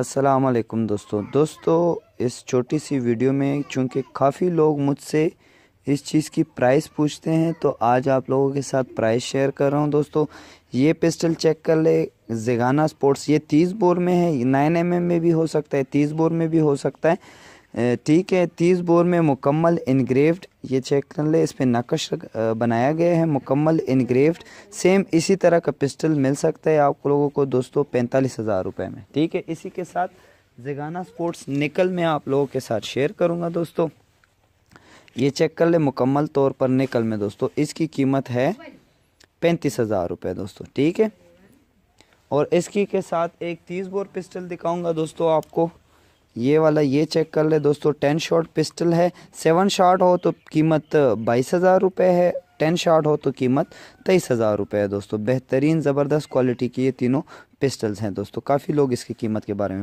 अस्सलाम वालेकुम दोस्तों दोस्तों इस छोटी सी वीडियो में चूंकि काफ़ी लोग मुझसे इस चीज़ की प्राइस पूछते हैं तो आज आप लोगों के साथ प्राइस शेयर कर रहा हूं दोस्तों ये पिस्टल चेक कर ले जेगाना स्पोर्ट्स ये तीस बोर में है नाइन एम में भी हो सकता है तीस बोर में भी हो सकता है ठीक है तीस बोर में मुकम्मल इनग्रेव्ड ये चेक कर ले इस पर नकश बनाया गया है मुकम्मल इनग्रेव्ड सेम इसी तरह का पिस्टल मिल सकता है आप लोगों को दोस्तों पैंतालीस हज़ार रुपये में ठीक है इसी के साथ जगाना स्पोर्ट्स निकल में आप लोगों के साथ शेयर करूँगा दोस्तों ये चेक कर ले मुकम्मल तौर पर निकल में दोस्तों इसकी कीमत है पैंतीस हज़ार रुपये दोस्तों ठीक है और इसकी के साथ एक तीस बोर पिस्टल दिखाऊंगा दोस्तों आपको ये वाला ये चेक कर ले दोस्तों टेन शॉट पिस्टल है सेवन शॉट हो तो कीमत बाईस हज़ार रुपये है टेन शॉट हो तो कीमत तेईस हज़ार रुपये है दोस्तों बेहतरीन ज़बरदस्त क्वालिटी की ये तीनों पिस्टल्स हैं दोस्तों काफ़ी लोग इसकी कीमत के बारे में